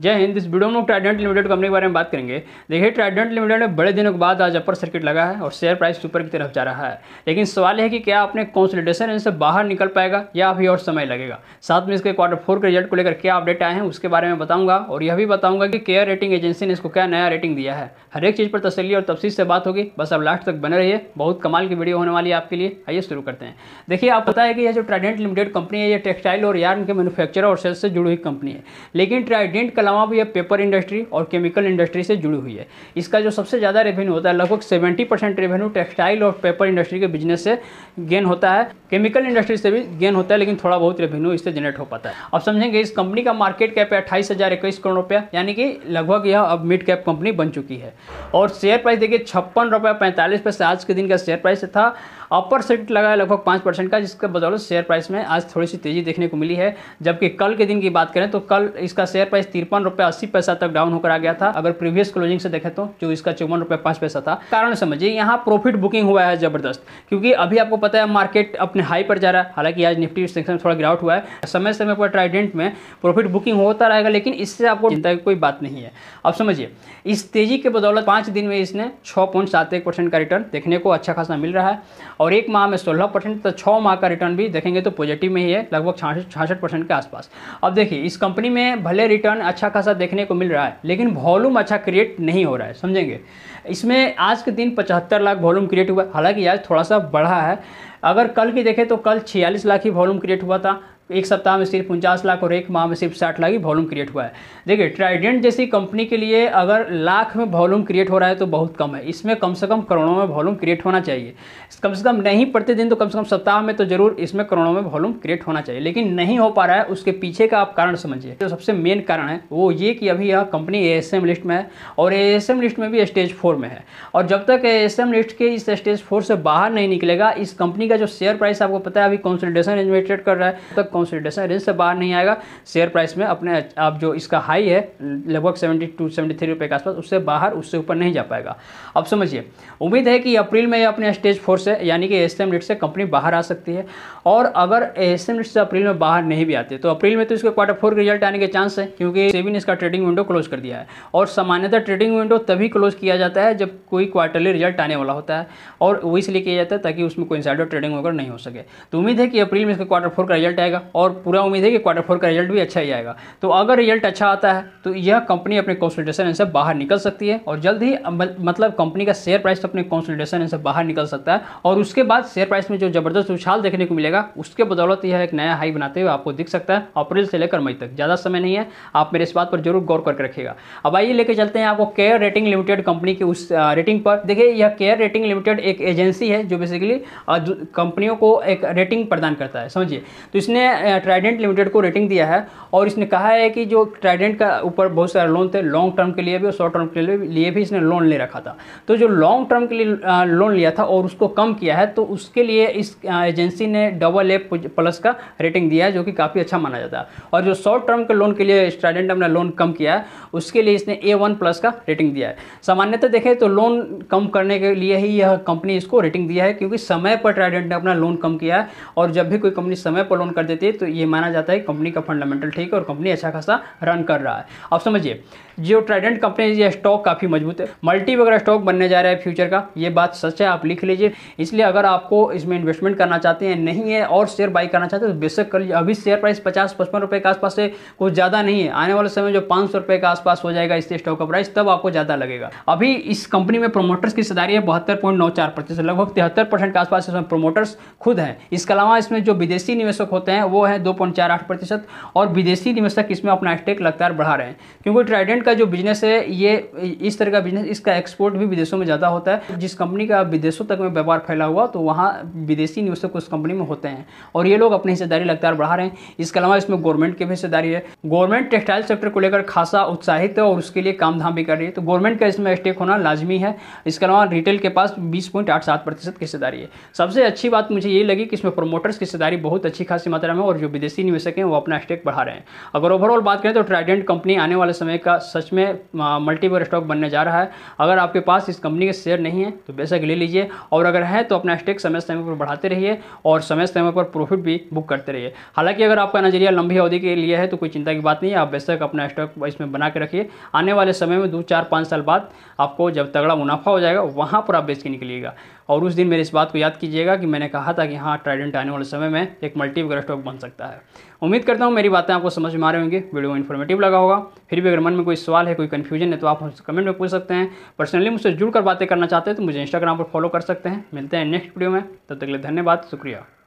जय हिंद इस वीडियो में ट्राइडेंट लिमिटेड कंपनी के बारे में बात करेंगे देखिए ट्राइडेंट लिमिटेड में बड़े दिनों के बाद आज अपर सर्किट लगा है और शेयर प्राइस ऊपर की तरफ जा रहा है लेकिन सवाल है कि क्या अपने कॉन्सल्टेशन से बाहर निकल पाएगा या अभी और समय लगेगा साथ में इसके क्वार्टर फोर के रिजल्ट को लेकर क्या अपडेट आए हैं उसके बारे में बताऊंगा और यह भी बताऊंगा कि केयर रेटिंग एजेंसी ने इसको क्या नया रेटिंग दिया है हर एक चीज़ पर तसली और तफसी से बात होगी बस अब लास्ट तक बने रहिए बहुत कमाल की वीडियो होने वाली है आपके लिए आइए शुरू करते हैं देखिए आप पता है कि यह जो ट्राइडेंट लिमिटेड कंपनी है यह टेक्सटाइल और यार्न के मैनुफैक्चर और सेल्स से जुड़ी हुई कंपनी है लेकिन ट्राइडेंट अलावा भी यह पेपर इंडस्ट्री और केमिकल इंडस्ट्री से जुड़ी हुई है इसका जो सबसे ज़्यादा रेवेन्यू होता है लगभग सेवेंटी परसेंट रेवेन्यू टेक्सटाइल और पेपर इंडस्ट्री के बिजनेस से गेन होता है केमिकल इंडस्ट्री से भी गेन होता है लेकिन थोड़ा बहुत रेवेन्यू इससे जनरेट हो पाता है अब समझेंगे इस कंपनी का मार्केट कैप है अट्ठाईस हज़ार इक्कीस करोड़ रुपया यानी कि लगभग यह अब मिड कैप कंपनी बन चुकी है और शेयर प्राइस देखिए छप्पन रुपये पैंतालीस पैसे आज के दिन का शेयर प्राइस था अपर सर्किट लगा है लगभग पाँच परसेंट का जिसके बदौलत शेयर प्राइस में आज थोड़ी सी तेज़ी देखने को मिली है जबकि कल के दिन की बात करें तो कल इसका शेयर प्राइस तिरपन छप्पन रुपए अस्सी पैसा तक डाउन होकर आ गया था अगर प्रीवियस क्लोजिंग से देखे तो जो इसका चौवन रुपए पांच पैसा था कारण समझिए यहाँ प्रॉफिट बुकिंग हुआ है जबरदस्त क्योंकि अभी आपको पता है मार्केट अपने हाई पर जा रहा है हालांकि आज निफ्टी सेक्शन में थोड़ा गिरावट हुआ है समय समय पर ट्राइडेंट में प्रॉफिट बुकिंग होता रहेगा लेकिन इससे आपको चिंता की कोई बात नहीं है अब समझिए इस तेजी के बदौलत पांच दिन में इसने छह पॉइंट सात एक परसेंट का रिटर्न देखने को अच्छा खासा मिल रहा है और एक माह में सोलह परसेंट तो छह माह का रिटर्न भी देखेंगे तो पॉजिटिव में ही है लगभग छाछठ परसेंट के आसपास अब देखिए इस कंपनी में भले रिटर्न अच्छा अच्छा खासा देखने को मिल रहा है लेकिन वॉल्यूम अच्छा क्रिएट नहीं हो रहा है समझेंगे इसमें आज के दिन पचहत्तर लाख वॉल्यूम क्रिएट हुआ हालांकि आज थोड़ा सा बढ़ा है अगर कल की देखें तो कल छियालीस लाख ही वॉल्यूम क्रिएट हुआ था एक सप्ताह में सिर्फ उनचास लाख और एक माह में सिर्फ साठ लाख ही वॉल्यूम क्रिएट हुआ है देखिए ट्राइडेंट जैसी कंपनी के लिए अगर लाख में वॉल्यूम क्रिएट हो रहा है तो बहुत कम है इसमें कम से कम करोड़ों में वॉल्यूम क्रिएट होना चाहिए कम से कम नहीं प्रतिदिन तो कम से कम सप्ताह में तो जरूर इसमें करोड़ों में वॉल्यूम क्रिएट होना चाहिए लेकिन नहीं हो पा रहा है उसके पीछे का आप कारण समझिए जो तो सबसे मेन कारण है वो ये कि अभी यह कंपनी ए लिस्ट में है और ए लिस्ट में भी स्टेज फोर में है और जब तक ए लिस्ट के इस स्टेज फोर से बाहर नहीं निकलेगा इस कंपनी का जो शेयर प्राइस आपको पता है अभी कंसल्टेशन इन्वेस्टेड कर रहा है तब कंसोलिडेशन रेंज से बाहर नहीं आएगा शेयर प्राइस में अपने आप जो इसका हाई है लगभग सेवेंटी टू सेवेंटी थ्री रुपये के आसपास उससे बाहर उससे ऊपर नहीं जा पाएगा अब समझिए उम्मीद है कि अप्रैल में अपने स्टेज फोर से यानी कि एस एम से कंपनी बाहर आ सकती है और अगर एस एम से अप्रैल में बाहर नहीं भी आते तो अप्रैल में तो इसके क्वार्टर फोर के रिजल्ट आने के चांस है क्योंकि सेबी ने इसका ट्रेडिंग विंडो क्लोज कर दिया है और सामान्यतः ट्रेडिंग विंडो तभी क्लोज किया जाता है जब कोई क्वार्टरली रिजल्ट आने वाला होता है और वो इसलिए किया जाता है ताकि उसमें कोई इंसाइडर ट्रेडिंग वगैरह नहीं हो सके तो उम्मीद है कि अप्रैल में इसका क्वार्टर फोर का रिजल्ट आएगा और पूरा उम्मीद है कि क्वार्टर फोर का रिजल्ट भी अच्छा ही आएगा तो अगर रिजल्ट अच्छा आता है तो यह कंपनी अपने कॉन्सल्टेशन से बाहर निकल सकती है और जल्द ही मतलब कंपनी का शेयर प्राइस अपने कॉन्सल्टेशन से बाहर निकल सकता है और उसके बाद शेयर प्राइस में जो जबरदस्त उछाल देखने को मिलेगा उसके बदौलत यह एक नया हाई बनाते हुए आपको दिख सकता है अप्रैल से लेकर मई तक ज़्यादा समय नहीं है आप मेरे इस बात पर जरूर गौर करके रखेगा अब आइए लेकर चलते हैं आपको केयर रेटिंग लिमिटेड कंपनी की उस रेटिंग पर देखिए यह केयर रेटिंग लिमिटेड एक एजेंसी है जो बेसिकली कंपनियों को एक रेटिंग प्रदान करता है समझिए तो इसने ट्राइडेंट लिमिटेड को रेटिंग दिया है और इसने कहा है कि जो ट्राइडेंट का ऊपर बहुत सारे लोन थे लॉन्ग टर्म के लिए भी और शॉर्ट टर्म के लिए भी इसने लोन ले रखा था तो जो लॉन्ग टर्म के लिए लोन लिया था और उसको कम किया है तो उसके लिए इस एजेंसी ने डबल ए प्लस का रेटिंग दिया है जो कि काफ़ी अच्छा माना जाता है और जो शॉर्ट टर्म के लोन के लिए ट्राइडेंट ने लोन कम किया है उसके लिए इसने ए वन प्लस का रेटिंग दिया है सामान्यतः देखें तो लोन कम करने के लिए ही यह कंपनी इसको रेटिंग दिया है क्योंकि समय पर ट्राइडेंट ने अपना लोन कम किया है और जब भी कोई कंपनी समय पर लोन कर देती है नीचे तो ये माना जाता है कंपनी का फंडामेंटल ठीक है और कंपनी अच्छा खासा रन कर रहा है अब समझिए जो ट्राइडेंट कंपनी ये स्टॉक काफ़ी मजबूत है मल्टी वगैरह स्टॉक बनने जा रहा है फ्यूचर का ये बात सच है आप लिख लीजिए इसलिए अगर आपको इसमें इन्वेस्टमेंट करना चाहते हैं नहीं है और शेयर बाई करना चाहते हैं तो बेशक कर लीजिए अभी शेयर प्राइस पचास पचपन रुपये के आसपास से कुछ ज़्यादा नहीं है आने वाले समय जो पाँच सौ रुपये के आसपास हो जाएगा इससे स्टॉक का प्राइस तब आपको ज़्यादा लगेगा अभी इस कंपनी में प्रोमोटर्स की सदारी है बहत्तर पॉइंट नौ चार प्रतिशत लगभग तिहत्तर परसेंट के आसपास इसमें प्रोमोटर्स खुद हैं इसके अलावा इसमें जो विदेशी निवेशक होते हैं वो वो है दो पॉइंट चार आठ प्रतिशत और विदेशी निवेशक इसमें अपना स्टेक लगातार बढ़ा रहे हैं क्योंकि ट्राइडेंट का जो बिजनेस है ये इस तरह का बिजनेस इसका एक्सपोर्ट भी विदेशों में ज़्यादा होता है जिस कंपनी का विदेशों तक में व्यापार फैला हुआ तो वहाँ विदेशी निवेशक उस कंपनी में होते हैं और ये लोग अपनी हिस्सेदारी लगातार बढ़ा रहे हैं इसके अलावा इसमें गवर्नमेंट की भी हिस्सेदारी है गवर्नमेंट टेक्सटाइल सेक्टर को लेकर खासा उत्साहित है और उसके लिए काम धाम भी कर रही है तो गवर्नमेंट का इसमें स्टेक होना लाजमी है इसके अलावा रिटेल के पास बीस पॉइंट आठ सात प्रतिशत की हिस्सेदारी है सबसे अच्छी बात मुझे ये लगी कि इसमें प्रोमोटर्स की हिस्सेदारी बहुत अच्छी खासी मात्रा में और जो विदेशी निवेशक हैं वो अपना स्टेक बढ़ा रहे हैं अगर ओवरऑल बात करें तो ट्राइडेंट कंपनी आने वाले समय का सच में मल्टीपल स्टॉक बनने जा रहा है अगर आपके पास इस कंपनी के शेयर नहीं है तो बेशक ले लीजिए और अगर है तो अपना स्टेक समय समय पर बढ़ाते रहिए और समय समय पर प्रॉफिट भी बुक करते रहिए हालांकि अगर आपका नजरिया लंबी अवधि के लिए है तो कोई चिंता की बात नहीं है आप बेशक अपना स्टॉक इसमें बना के रखिए आने वाले समय में दो चार पाँच साल बाद आपको जब तगड़ा मुनाफा हो जाएगा वहाँ पर आप बेच के निकलिएगा और उस दिन मेरे इस बात को याद कीजिएगा कि मैंने कहा था कि हाँ ट्राइडेंट आने वाले समय में एक मल्टीविगर स्टॉक बन सकता है उम्मीद करता हूँ मेरी बातें आपको समझ में आ रही होंगी वीडियो इन्फॉर्मेटिव लगा होगा फिर भी अगर मन में कोई सवाल है कोई कन्फ्यूजन है तो आप हमसे कमेंट में पूछ सकते हैं पर्सनली मुझसे जुड़कर बातें करना चाहते हैं तो मुझे इंस्टाग्राम पर फॉलो कर सकते हैं मिलते हैं नेक्स्ट वीडियो में तब तक के लिए धन्यवाद शुक्रिया